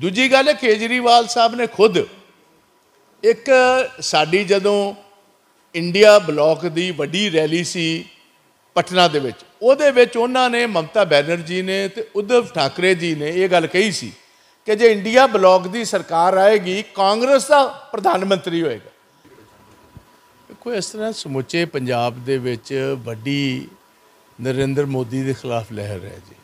ਦੂਜੀ ਗੱਲ ਹੈ ਕੇਜਰੀਵਾਲ ਸਾਹਿਬ ਨੇ ਖੁਦ ਇੱਕ ਸਾਡੀ ਜਦੋਂ ਇੰਡੀਆ ਬਲੌਕ ਦੀ ਵੱਡੀ ਰੈਲੀ ਸੀ ਪਟਨਾ ਦੇ ਵਿੱਚ ਉਹਦੇ ਵਿੱਚ ਉਹਨਾਂ ਨੇ ਮਮਤਾ ਬੈਨਰਜੀ ਨੇ ਤੇ ਉਦਵ ਠਾਕਰੇ ਜੀ ਨੇ ਇਹ ਗੱਲ ਕਹੀ ਸੀ ਕਿ ਜੇ ਇੰਡੀਆ ਬਲੌਕ ਦੀ ਸਰਕਾਰ ਆਏਗੀ ਕਾਂਗਰਸ ਦਾ ਪ੍ਰਧਾਨ ਮੰਤਰੀ ਹੋਏਗਾ ਕੋਈ ਇਸ ਤਰ੍ਹਾਂ ਸਮੁੱਚੇ ਪੰਜਾਬ ਦੇ ਵਿੱਚ ਵੱਡੀ ਨਰਿੰਦਰ ਮੋਦੀ ਦੇ ਖਿਲਾਫ ਲਹਿਰ ਹੈ ਜੀ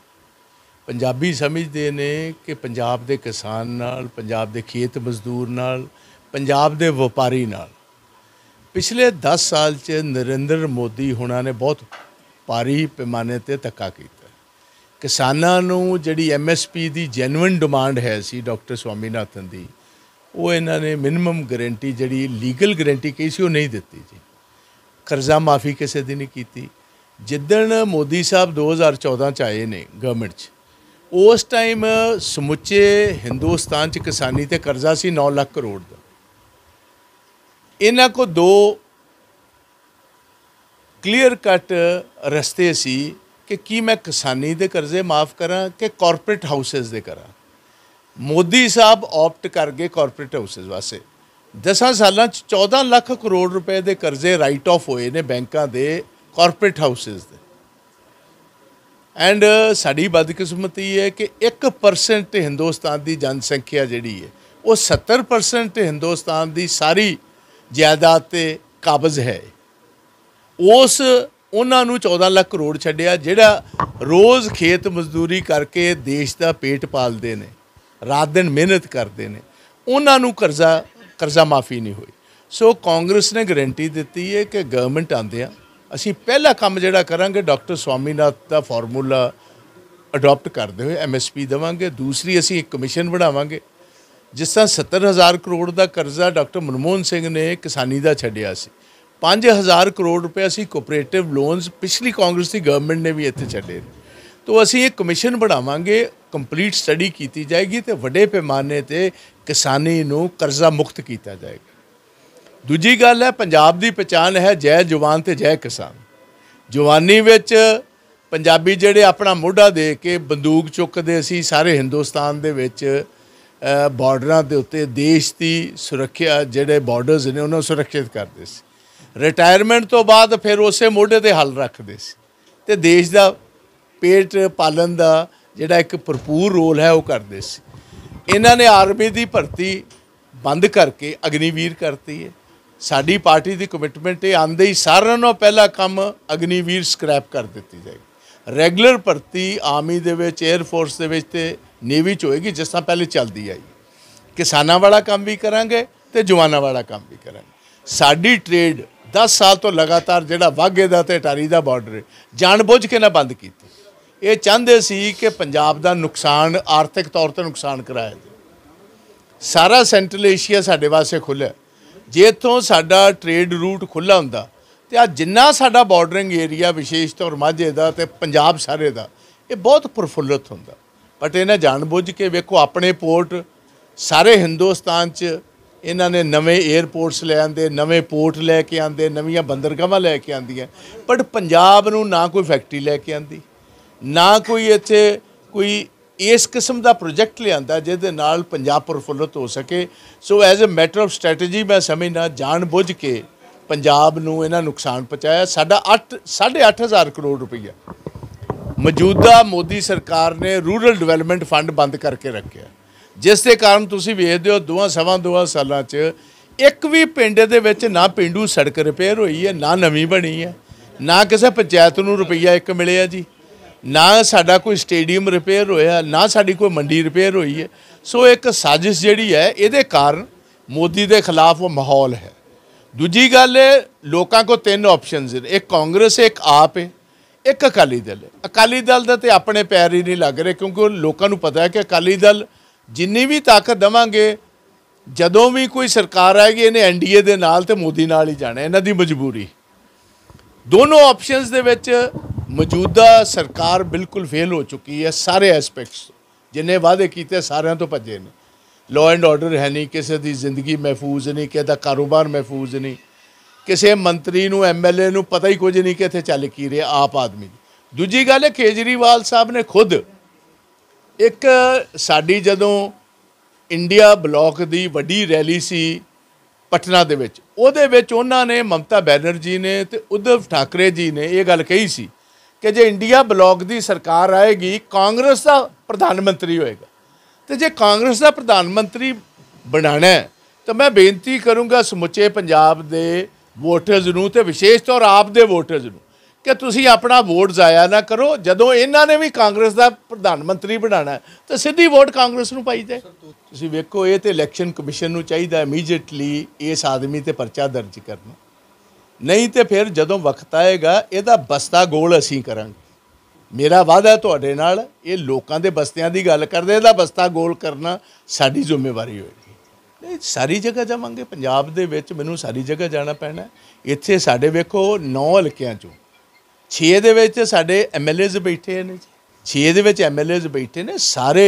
ਪੰਜਾਬੀ ਸਮਝਦੇ ਨੇ ਕਿ ਪੰਜਾਬ ਦੇ ਕਿਸਾਨ ਨਾਲ ਪੰਜਾਬ ਦੇ ਖੇਤ ਮਜ਼ਦੂਰ ਨਾਲ ਪੰਜਾਬ ਦੇ ਵਪਾਰੀ ਨਾਲ ਪਿਛਲੇ 10 ਸਾਲ 'ਚ ਨਰਿੰਦਰ ਮੋਦੀ ਹੁਣਾਂ ਨੇ ਬਹੁਤ ਭਾਰੀ ਪੈਮਾਨੇ ਤੇ ਤੱਕਾ ਕੀਤਾ ਕਿਸਾਨਾਂ ਨੂੰ ਜਿਹੜੀ ਐਮਐਸਪੀ ਦੀ ਜੈਨੂਇਨ ਡਿਮਾਂਡ ਹੈ ਸੀ ਡਾਕਟਰ ਸਵਾਮੀਨਾਥਨ ਦੀ ਉਹ ਇਹਨਾਂ ਨੇ ਮਿਨਿਮਮ ਗਾਰੰਟੀ ਜਿਹੜੀ ਲੀਗਲ ਗਾਰੰਟੀ ਕਹੀ ਸੀ ਉਹ ਨਹੀਂ ਦਿੱਤੀ ਜੀ ਕਰਜ਼ਾ ਮਾਫੀ ਕਿਸੇ ਦਿਨ ਨਹੀਂ ਕੀਤੀ ਜਿੱਦਣ ਮੋਦੀ ਸਾਹਿਬ 2014 ਚ ਆਏ ਨੇ ਗਵਰਨਮੈਂਟ 'ਚ ਉਸ ਟਾਈਮ ਸਮੁੱਚੇ ਹਿੰਦੁਸਤਾਨ 'ਚ ਕਿਸਾਨੀ ਤੇ ਕਰਜ਼ਾ ਸੀ 9 ਲੱਖ ਕਰੋੜ ਦਾ ਇਹਨਾਂ ਕੋ ਦੋ ਕਲੀਅਰ ਕੱਟ ਰਸਤੇ ਸੀ ਕਿ ਕੀ ਮੈਂ ਕਿਸਾਨੀ ਦੇ ਕਰਜ਼ੇ ਮਾਫ ਕਰਾਂ ਕਿ ਕਾਰਪੋਰੇਟ ਹਾਊਸਸ ਦੇ ਕਰਾਂ ਮੋਦੀ ਸਾਹਿਬ ਆਪਟ ਕਰ ਗਏ ਕਾਰਪੋਰੇਟ ਹਾਊਸਸ ਵਾਸਤੇ 10 ਸਾਲਾਂ ਚ 14 ਲੱਖ ਕਰੋੜ ਰੁਪਏ ਦੇ ਕਰਜ਼ੇ ਰਾਈਟ ਆਫ ਹੋਏ ਨੇ ਬੈਂਕਾਂ ਦੇ ਕਾਰਪੋਰੇਟ ਹਾਊਸਸ ਦੇ ਐਂਡ uh, ਸਾਡੀ ਬਦਕਿਸਮਤੀ ਹੈ ਕਿ 1% ਹਿੰਦੁਸਤਾਨ ਦੀ ਜਨਸੰਖਿਆ ਜਿਹੜੀ ਹੈ ਉਹ 70% ਹਿੰਦੁਸਤਾਨ ਦੀ ਸਾਰੀ ਜਾਇਦਾਦ ਤੇ ਕਾਬਜ਼ ਹੈ ਉਸ ਉਹਨਾਂ ਨੂੰ 14 ਲੱਖ ਕਰੋੜ ਛੱਡਿਆ ਜਿਹੜਾ ਰੋਜ਼ ਖੇਤ ਮਜ਼ਦੂਰੀ ਕਰਕੇ ਦੇਸ਼ ਦਾ ਪੇਟ ਪਾਲਦੇ ਨੇ ਰਾਤ ਦਿਨ ਮਿਹਨਤ ਕਰਦੇ ਨੇ ਉਹਨਾਂ ਨੂੰ ਕਰਜ਼ਾ ਕਰਜ਼ਾ ਮਾਫੀ ਨਹੀਂ ਹੋਈ ਸੋ ਕਾਂਗਰਸ ਨੇ ਗਾਰੰਟੀ ਦਿੱਤੀ ਹੈ ਕਿ ਗਵਰਨਮੈਂਟ ਆਂਦੇ ਆ ਅਸੀਂ ਪਹਿਲਾ ਕੰਮ ਜਿਹੜਾ ਕਰਾਂਗੇ ਡਾਕਟਰ ਸਵਾਮੀਨਾਥ ਦਾ ਫਾਰਮੂਲਾ ਅਡਾਪਟ ਕਰਦੇ ਹੋਏ ਐਮਐਸਪੀ ਦੇਵਾਂਗੇ ਦੂਸਰੀ ਅਸੀਂ ਇੱਕ ਕਮਿਸ਼ਨ ਬਣਾਵਾਂਗੇ ਜਿਸ ਤਰ੍ਹਾਂ 70000 ਕਰੋੜ ਦਾ ਕਰਜ਼ਾ ਡਾਕਟਰ ਮਨਮੋਹਨ ਸਿੰਘ ਨੇ ਕਿਸਾਨੀ ਦਾ ਛੱਡਿਆ ਸੀ 5000 ਕਰੋੜ ਰੁਪਏ ਅਸੀਂ ਕੋਆਪਰੇਟਿਵ ਲੋਨਸ ਪਿਛਲੀ ਕਾਂਗਰਸ ਦੀ ਗਵਰਨਮੈਂਟ ਨੇ ਵੀ ਇੱਥੇ ਛੱਡੇ ਤੋ ਅਸੀਂ ਇੱਕ ਕਮਿਸ਼ਨ ਬਣਾਵਾਂਗੇ ਕੰਪਲੀਟ ਸਟੱਡੀ ਕੀਤੀ ਜਾਏਗੀ ਤੇ ਵੱਡੇ ਪੈਮਾਨੇ ਤੇ ਕਿਸਾਨੀ ਨੂੰ ਕਰਜ਼ਾ ਮੁਕਤ ਕੀਤਾ ਜਾਏਗਾ ਦੂਜੀ ਗੱਲ ਹੈ ਪੰਜਾਬ ਦੀ ਪਛਾਣ ਹੈ ਜੈ ਜਵਾਨ ਤੇ ਜੈ ਕਿਸਾਨ ਜਵਾਨੀ ਵਿੱਚ ਪੰਜਾਬੀ ਜਿਹੜੇ ਆਪਣਾ ਮੋਢਾ ਦੇ ਕੇ ਬੰਦੂਕ ਚੁੱਕਦੇ ਸੀ ਸਾਰੇ ਹਿੰਦੁਸਤਾਨ ਦੇ ਵਿੱਚ ਬਾਰਡਰਾਂ ਦੇ ਉੱਤੇ ਦੇਸ਼ ਦੀ ਸੁਰੱਖਿਆ ਜਿਹੜੇ ਬਾਰਡਰਸ ਨੇ ਉਹਨਾਂ ਨੂੰ ਸੁਰੱਖਿਅਤ ਕਰਦੇ ਸੀ ਰਿਟਾਇਰਮੈਂਟ ਤੋਂ ਬਾਅਦ ਫਿਰ ਉਸੇ ਮੋਢੇ ਤੇ ਹੱਲ ਰੱਖਦੇ ਸੀ ਤੇ ਦੇਸ਼ ਦਾ ਪੇਟ ਪਾਲਣ ਦਾ ਜਿਹੜਾ ਇੱਕ ਭਰਪੂਰ ਰੋਲ ਹੈ ਉਹ ਕਰਦੇ ਸੀ ਇਹਨਾਂ ਨੇ ਆਰਮੀ ਦੀ ਭਰਤੀ ਬੰਦ ਕਰਕੇ ਅਗਨੀਵੀਰ ਕਰਤੀ ਹੈ ਸਾਡੀ ਪਾਰਟੀ ਦੀ ਕਮਿਟਮੈਂਟ ਇਹ ਆਂਦੇ ਹੀ ਸਾਰਿਆਂ ਨਾਲੋਂ ਪਹਿਲਾ ਕੰਮ ਅਗਨੀਵੀਰ ਸਕ੍ਰੈਪ ਕਰ ਦਿੱਤੀ ਜਾਏਗੀ ਰੈਗੂਲਰ ਭਰਤੀ ਆਰਮੀ ਦੇ ਵਿੱਚ 에ਅਰ ਫੋਰਸ ਦੇ ਵਿੱਚ ਤੇ ਨੇਵੀ ਚ ਹੋਏਗੀ ਜਿਸ ਤਰ੍ਹਾਂ ਪਹਿਲੇ ਚੱਲਦੀ ਆਈ ਕਿਸਾਨਾਂ ਵਾਲਾ ਕੰਮ ਵੀ ਕਰਾਂਗੇ ਤੇ ਜਵਾਨਾਂ ਵਾਲਾ ਕੰਮ ਵੀ ਕਰਾਂਗੇ ਸਾਡੀ ਟ੍ਰੇਡ 10 ਸਾਲ ਤੋਂ ਲਗਾਤਾਰ ਜਿਹੜਾ ਵਾਗੇ ਦਾ ਤੇ ਟਾਰੀ ਦਾ ਬਾਰਡਰ ਜਾਣਬੁੱਝ ਕੇ ਨਾ ਬੰਦ ਕੀਤੀ ਇਹ ਚਾਹੁੰਦੇ ਸੀ ਕਿ ਪੰਜਾਬ ਦਾ ਨੁਕਸਾਨ ਆਰਥਿਕ ਤੌਰ ਤੇ ਨੁਕਸਾਨ ਕਰਾਇਆ ਸਾਰਾ ਸੈਂਟਰਲ ਏਸ਼ੀਆ ਸਾਡੇ ਵਾਸਤੇ ਖੁੱਲ੍ਹਾ ਜੇ ਇਥੋਂ ਸਾਡਾ ਟ੍ਰੇਡ ਰੂਟ ਖੁੱਲਾ ਹੁੰਦਾ ਤੇ ਆ ਜਿੰਨਾ ਸਾਡਾ ਬਾਰਡਰਿੰਗ ਏਰੀਆ ਵਿਸ਼ੇਸ਼ ਤੌਰ ਮਾਝੇ ਦਾ ਤੇ ਪੰਜਾਬ ਸਾਰੇ ਦਾ ਇਹ ਬਹੁਤ ਪ੍ਰਫੁੱਲਤ ਹੁੰਦਾ ਬਟ ਇਹਨਾਂ ਜਾਣਬੁੱਝ ਕੇ ਵੇਖੋ ਆਪਣੇ ਪੋਰਟ ਸਾਰੇ ਹਿੰਦੁਸਤਾਨ 'ਚ ਇਹਨਾਂ ਨੇ ਨਵੇਂ 에ਅਰਪੋਰਟਸ ਲੈ ਆਂਦੇ ਨਵੇਂ ਪੋਰਟ ਲੈ ਕੇ ਆਂਦੇ ਨਵੀਆਂ ਬੰਦਰਗਾਹਾਂ ਲੈ ਕੇ ਆਂਦੀਆਂ ਬਟ ਪੰਜਾਬ ਨੂੰ ਨਾ ਕੋਈ ਫੈਕਟਰੀ ਲੈ ਕੇ ਆਂਦੀ ਨਾ ਕੋਈ ਇੱਥੇ ਕੋਈ ਇਸ ਕਿਸਮ ਦਾ ਪ੍ਰੋਜੈਕਟ ਲਿਆਂਦਾ ਜਿਹਦੇ ਨਾਲ ਪੰਜਾਬ ਪ੍ਰਫੁੱਲਤ ਹੋ ਸਕੇ so as a matter of strategy ਮੈਂ ਸਮਝਣਾ ਜਾਣ ਬੁੱਝ ਕੇ ਪੰਜਾਬ ਨੂੰ ਇਹਨਾਂ ਨੁਕਸਾਨ ਪਹੁੰਚਾਇਆ ਸਾਡਾ 8 8.5000 ਕਰੋੜ ਰੁਪਈਆ ਮੌਜੂਦਾ ਮੋਦੀ ਸਰਕਾਰ ਨੇ ਰੂਰਲ ਡਿਵੈਲਪਮੈਂਟ ਫੰਡ ਬੰਦ ਕਰਕੇ ਰੱਖਿਆ ਜਿਸ ਦੇ ਕਾਰਨ ਤੁਸੀਂ ਵੇਖਦੇ ਹੋ ਦੋਹਾਂ ਸਵਾ ਦੋਹਾਂ ਸਾਲਾਂ 'ਚ ਇੱਕ ਵੀ ਪਿੰਡ ਦੇ ਵਿੱਚ ਨਾ ਪਿੰਡੂ ਸੜਕ ਰਿਪੇਅਰ ਹੋਈ ਹੈ ਨਾ ਨਵੀਂ ਬਣੀ ਹੈ ਨਾ ਕਿਸੇ ਪੰਚਾਇਤ ਨੂੰ ਰੁਪਈਆ ਇੱਕ ਮਿਲਿਆ ਜੀ ਨਾ ਸਾਡਾ ਕੋਈ ਸਟੇਡੀਅਮ ਰਿਪੇਅਰ ਹੋਇਆ ਨਾ ਸਾਡੀ ਕੋਈ ਮੰਡੀ ਰਿਪੇਅਰ ਹੋਈ ਹੈ ਸੋ ਇੱਕ ਸਾਜ਼ਿਸ਼ ਜਿਹੜੀ ਹੈ ਇਹਦੇ ਕਾਰਨ ਮੋਦੀ ਦੇ ਖਿਲਾਫ ਉਹ ਮਾਹੌਲ ਹੈ ਦੂਜੀ ਗੱਲ ਹੈ ਲੋਕਾਂ ਕੋ ਤਿੰਨ ਆਪਸ਼ਨਸ ਨੇ ਇੱਕ ਕਾਂਗਰਸ ਇੱਕ ਆਪ ਹੈ ਇੱਕ ਅਕਾਲੀ ਦਲ ਅਕਾਲੀ ਦਲ ਦਾ ਤੇ ਆਪਣੇ ਪੈਰ ਹੀ ਨਹੀਂ ਲੱਗ ਰਹੇ ਕਿਉਂਕਿ ਲੋਕਾਂ ਨੂੰ ਪਤਾ ਹੈ ਕਿ ਅਕਾਲੀ ਦਲ ਜਿੰਨੀ ਵੀ ਤਾਕਤ ਦਵਾਂਗੇ ਜਦੋਂ ਵੀ ਕੋਈ ਸਰਕਾਰ ਆਏਗੀ ਇਹਨੇ ਐਨਡੀਏ ਦੇ ਨਾਲ ਤੇ ਮੋਦੀ ਨਾਲ ਹੀ ਜਾਣਾ ਇਹਨਾਂ ਦੀ ਮਜਬੂਰੀ ਦੋਨੋਂ ਆਪਸ਼ਨਸ ਦੇ ਵਿੱਚ ਮੌਜੂਦਾ ਸਰਕਾਰ ਬਿਲਕੁਲ ਫੇਲ ਹੋ ਚੁੱਕੀ ਹੈ ਸਾਰੇ ਐਸਪੈਕਟਸ ਜਿੰਨੇ ਵਾਅਦੇ ਕੀਤੇ ਸਾਰਿਆਂ ਤੋਂ ਭੱਜੇ ਨੇ ਲਾਅ ਐਂਡ ਆਰਡਰ ਹੈ ਨਹੀਂ ਕਿਸੇ ਦੀ ਜ਼ਿੰਦਗੀ ਮਹਿਫੂਜ਼ ਨਹੀਂ ਕਿਸੇ ਦਾ ਕਾਰੋਬਾਰ ਮਹਿਫੂਜ਼ ਨਹੀਂ ਕਿਸੇ ਮੰਤਰੀ ਨੂੰ ਐਮਐਲਏ ਨੂੰ ਪਤਾ ਹੀ ਕੁਝ ਨਹੀਂ ਕਿ ਇੱਥੇ ਚੱਲ ਕੀ ਰਿਹਾ ਆਪ ਆਦਮੀ ਦੂਜੀ ਗੱਲ ਹੈ ਕੇਜਰੀਵਾਲ ਸਾਹਿਬ ਨੇ ਖੁਦ ਇੱਕ ਸਾਡੀ ਜਦੋਂ ਇੰਡੀਆ ਬਲੌਕ ਦੀ ਵੱਡੀ ਰੈਲੀ ਸੀ ਪਟਨਾ ਦੇ ਵਿੱਚ ਉਹਦੇ ਵਿੱਚ ਉਹਨਾਂ ਨੇ ਮਮਤਾ ਬੈਨਰਜੀ ਨੇ ਤੇ ਉਧਵ ਠਾਕਰੇ ਜੀ ਨੇ ਇਹ ਗੱਲ ਕਹੀ ਸੀ ਕਿ ਜੇ ਇੰਡੀਆ ਬਲੌਕ ਦੀ ਸਰਕਾਰ ਆਏਗੀ ਕਾਂਗਰਸ ਦਾ ਪ੍ਰਧਾਨ ਮੰਤਰੀ ਹੋਏਗਾ ਤੇ ਜੇ ਕਾਂਗਰਸ ਦਾ ਪ੍ਰਧਾਨ ਮੰਤਰੀ ਬਣਾਣਾ ਹੈ ਤਾਂ ਮੈਂ ਬੇਨਤੀ ਕਰੂੰਗਾ ਸਮੁੱਚੇ ਪੰਜਾਬ ਦੇ ਵੋਟਰਸ ਨੂੰ ਤੇ ਵਿਸ਼ੇਸ਼ ਤੌਰ ਆਪ ਦੇ ਵੋਟਰਸ ਨੂੰ ਕਿ ਤੁਸੀਂ ਆਪਣਾ ਵੋਟ ਜ਼ਾਇਆ ਨਾ ਕਰੋ ਜਦੋਂ ਇਹਨਾਂ ਨੇ ਵੀ ਕਾਂਗਰਸ ਦਾ ਪ੍ਰਧਾਨ ਮੰਤਰੀ ਬਣਾਣਾ ਤਾਂ ਸਿੱਧੀ ਵੋਟ ਕਾਂਗਰਸ ਨੂੰ ਪਾਈ ਜਾਏ ਤੁਸੀਂ ਵੇਖੋ ਇਹ ਤੇ ਇਲੈਕਸ਼ਨ ਕਮਿਸ਼ਨ ਨੂੰ ਚਾਹੀਦਾ ਇਮੀਡੀਏਟਲੀ ਇਸ ਆਦਮੀ ਤੇ ਪਰਚਾ ਦਰਜ ਕਰਨਾ ਨਹੀਂ ਤੇ ਫਿਰ ਜਦੋਂ ਵਕਤ ਆਏਗਾ ਇਹਦਾ ਬਸਤਾ ਗੋਲ ਅਸੀਂ ਕਰਾਂਗੇ ਮੇਰਾ ਵਾਅਦਾ ਤੁਹਾਡੇ ਨਾਲ ਇਹ ਲੋਕਾਂ ਦੇ ਬਸਤਿਆਂ ਦੀ ਗੱਲ ਕਰਦੇ ਇਹਦਾ ਬਸਤਾ ਗੋਲ ਕਰਨਾ ਸਾਡੀ ਜ਼ਿੰਮੇਵਾਰੀ ਹੋਏਗੀ ਨਹੀਂ ਸਾਰੀ ਜਗ੍ਹਾ ਜਾਵਾਂਗੇ ਪੰਜਾਬ ਦੇ ਵਿੱਚ ਮੈਨੂੰ ਸਾਰੀ ਜਗ੍ਹਾ ਜਾਣਾ ਪੈਣਾ ਇੱਥੇ ਸਾਡੇ ਵੇਖੋ 9 ਹਲਕਿਆਂ ਚੋਂ 6 ਦੇ ਵਿੱਚ ਸਾਡੇ ਐਮਐਲਏਜ਼ ਬੈਠੇ ਨੇ 6 ਦੇ ਵਿੱਚ ਐਮਐਲਏਜ਼ ਬੈਠੇ ਨੇ ਸਾਰੇ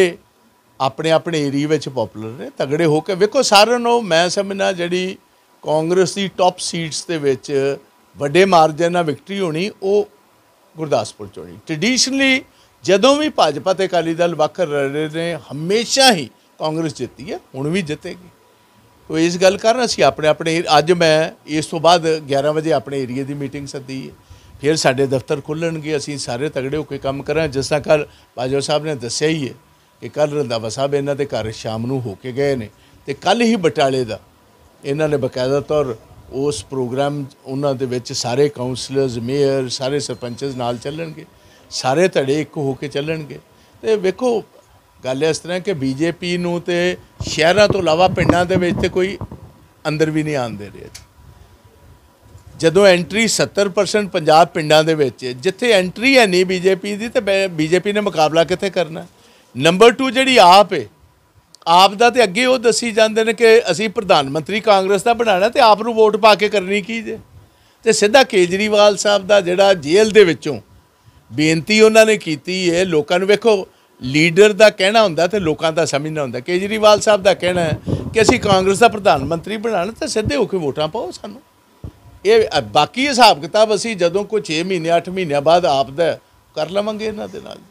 ਆਪਣੇ ਆਪਣੇ ਏਰੀਆ ਵਿੱਚ ਪਪੂਲਰ ਨੇ ਤਗੜੇ ਹੋ ਕੇ ਵੇਖੋ ਸਾਰਿਆਂ ਨੂੰ ਮੈਂ ਸਮਝਣਾ ਜਿਹੜੀ ਕਾਂਗਰਸ ਦੀ ਟੌਪ ਸੀਟਸ ਦੇ ਵਿੱਚ ਵੱਡੇ ਮਾਰਜਨ ਨਾਲ ਵਿਕਟਰੀ ਹੋਣੀ ਉਹ ਗੁਰਦਾਸਪੁਰ ਚ ਹੋਣੀ ਟ੍ਰੈਡੀਸ਼ਨਲੀ ਜਦੋਂ ਵੀ ਭਾਜਪਾ ਤੇ ਅਕਾਲੀ ਦਲ ਵੱਖ ਰਹੇ ਨੇ ਹਮੇਸ਼ਾ ਹੀ ਕਾਂਗਰਸ ਜਿੱਤੀ ਹੈ ਹੁਣ ਵੀ ਜਿੱਤੇਗੀ ਤੋ ਇਸ ਗੱਲ ਕਰਨ ਅਸੀਂ ਆਪਣੇ ਆਪਣੇ ਅੱਜ ਮੈਂ ਇਸ ਤੋਂ ਬਾਅਦ 11 ਵਜੇ ਆਪਣੇ ਏਰੀਆ ਦੀ ਮੀਟਿੰਗ ਸੱਦੀ ਹੈ ਫਿਰ ਸਾਡੇ ਦਫ਼ਤਰ ਖੁੱਲਣਗੇ ਅਸੀਂ ਸਾਰੇ ਤਗੜੇ ਹੋ ਕੇ ਕੰਮ ਕਰਾਂ ਜਿਸ ਤਰ੍ਹਾਂ ਕੱਲ ਬਾਜੋ ਸਾਹਿਬ ਨੇ ਦੱਸਿਆ ਹੀ ਹੈ ਕਿ ਕੱਲ ਰੰਦਾਵਾ ਸਾਹਿਬ ਇਹਨਾਂ ਦੇ ਘਰ ਸ਼ਾਮ ਨੂੰ ਹੋ ਕੇ ਗਏ ਨੇ ਤੇ ਕੱਲ ਹੀ ਬਟਾਲੇ ਦਾ ਇਹਨਾਂ ਨੇ ਬਕਾਇਦਾ ਤੌਰ ਉਸ ਪ੍ਰੋਗਰਾਮ ਉਹਨਾਂ ਦੇ ਵਿੱਚ ਸਾਰੇ ਕਾਉਂਸਲਰਸ ਮੇਅਰ ਸਾਰੇ ਸਰਪੰਚਸ ਨਾਲ ਚੱਲਣਗੇ ਸਾਰੇ ਧੜੇ ਇੱਕ ਹੋ ਕੇ ਚੱਲਣਗੇ ਤੇ ਵੇਖੋ ਗੱਲ ਇਸ ਤਰ੍ਹਾਂ ਕਿ ਬੀਜੇਪੀ ਨੂੰ ਤੇ ਸ਼ਹਿਰਾਂ ਤੋਂ ਇਲਾਵਾ ਪਿੰਡਾਂ ਦੇ ਵਿੱਚ ਤੇ ਕੋਈ ਅੰਦਰ ਵੀ ਨਹੀਂ ਆਉਂਦੇ ਰਿਹਾ ਜਦੋਂ ਐਂਟਰੀ 70% ਪੰਜਾਬ ਪਿੰਡਾਂ ਦੇ ਵਿੱਚ ਜਿੱਥੇ ਐਂਟਰੀ ਹੈ ਨਹੀਂ ਬੀਜੇਪੀ ਦੀ ਤੇ ਬੀਜੇਪੀ ਨੇ ਮੁਕਾਬਲਾ ਕਿੱਥੇ ਕਰਨਾ ਨੰਬਰ 2 ਜਿਹੜੀ ਆਪ ਹੈ ਆਪ ਦਾ ਤੇ ਅੱਗੇ ਉਹ ਦੱਸੀ ਜਾਂਦੇ ਨੇ ਕਿ ਅਸੀਂ ਪ੍ਰਧਾਨ ਮੰਤਰੀ ਕਾਂਗਰਸ ਦਾ ਬਣਾਣਾ ਤੇ ਆਪ ਨੂੰ ਵੋਟ ਪਾ ਕੇ ਕਰਨੀ ਕੀ ਜੇ ਤੇ ਸਿੱਧਾ ਕੇਜਰੀਵਾਲ ਸਾਹਿਬ ਦਾ ਜਿਹੜਾ ਜੇਲ੍ਹ ਦੇ ਵਿੱਚੋਂ ਬੇਨਤੀ ਉਹਨਾਂ ਨੇ ਕੀਤੀ ਹੈ ਲੋਕਾਂ ਨੂੰ ਵੇਖੋ ਲੀਡਰ ਦਾ ਕਹਿਣਾ ਹੁੰਦਾ ਤੇ ਲੋਕਾਂ ਦਾ ਸਮਝਣਾ ਹੁੰਦਾ ਕੇਜਰੀਵਾਲ ਸਾਹਿਬ ਦਾ ਕਹਿਣਾ ਹੈ ਕਿ ਅਸੀਂ ਕਾਂਗਰਸ ਦਾ ਪ੍ਰਧਾਨ ਮੰਤਰੀ ਬਣਾਣਾ ਤੇ ਸਿੱਧੇ ਹੋ ਕੇ ਵੋਟਾਂ ਪਾਓ ਸਾਨੂੰ ਇਹ ਬਾਕੀ ਹਿਸਾਬ ਕਿਤਾਬ ਅਸੀਂ ਜਦੋਂ ਕੋਈ 6 ਮਹੀਨੇ 8 ਮਹੀਨਿਆਂ ਬਾਅਦ ਆਪ ਦਾ ਕਰ ਲਵਾਂਗੇ ਇਹਨਾਂ ਦੇ ਨਾਲ